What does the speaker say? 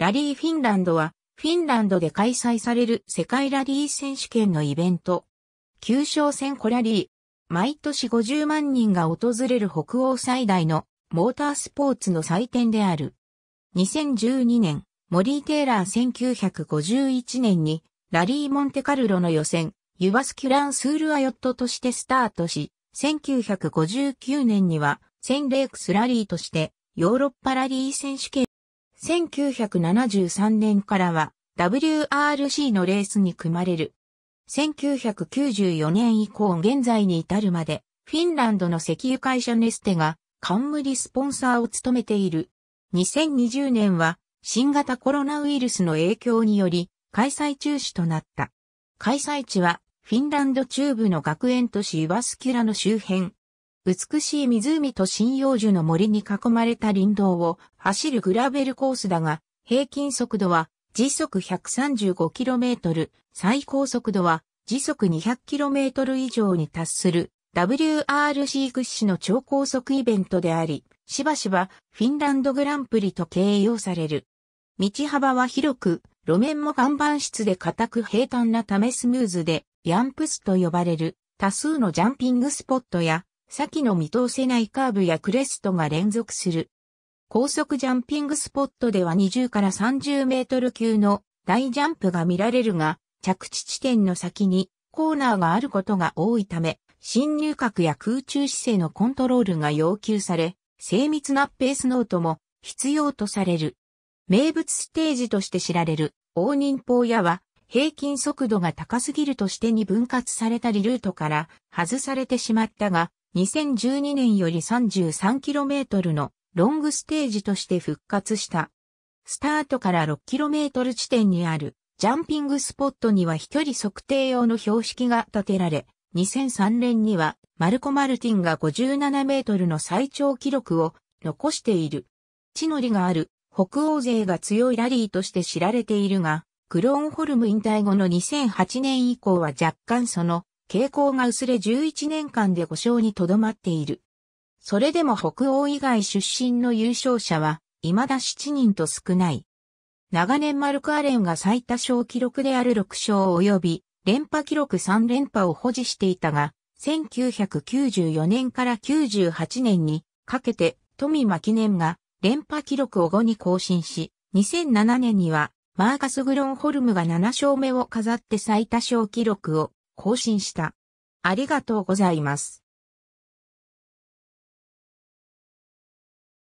ラリーフィンランドは、フィンランドで開催される世界ラリー選手権のイベント。旧勝戦コラリー。毎年50万人が訪れる北欧最大のモータースポーツの祭典である。2012年、モリー・テイラー1951年に、ラリー・モンテカルロの予選、ユバスキュラン・スール・アヨットとしてスタートし、1959年には、センレークス・ラリーとして、ヨーロッパラリー選手権1973年からは WRC のレースに組まれる。1994年以降現在に至るまで、フィンランドの石油会社ネステが冠スポンサーを務めている。2020年は新型コロナウイルスの影響により開催中止となった。開催地はフィンランド中部の学園都市イワスキュラの周辺、美しい湖と針葉樹の森に囲まれた林道を走るグラベルコースだが、平均速度は時速 135km、最高速度は時速 200km 以上に達する WRC 屈指の超高速イベントであり、しばしばフィンランドグランプリと形容される。道幅は広く、路面も岩盤質で固く平坦なためスムーズで、ヤンプスと呼ばれる多数のジャンピングスポットや先の見通せないカーブやクレストが連続する。高速ジャンピングスポットでは20から30メートル級の大ジャンプが見られるが、着地地点の先にコーナーがあることが多いため、進入角や空中姿勢のコントロールが要求され、精密なペースノートも必要とされる。名物ステージとして知られる応仁法屋は平均速度が高すぎるとしてに分割されたりルートから外されてしまったが、2012年より 33km のロングステージとして復活した。スタートから 6km 地点にあるジャンピングスポットには飛距離測定用の標識が立てられ、2003年にはマルコ・マルティンが57メートルの最長記録を残している。地の利がある北欧勢が強いラリーとして知られているが、クローンホルム引退後の2008年以降は若干その傾向が薄れ11年間で5勝にとどまっている。それでも北欧以外出身の優勝者は、未だ7人と少ない。長年マルク・アレンが最多勝記録である6勝及び、連覇記録3連覇を保持していたが、1994年から98年にかけて、富間記念が連覇記録を5に更新し、2007年にはマーカス・グロンホルムが7勝目を飾って最多勝記録を更新した。ありがとうございます。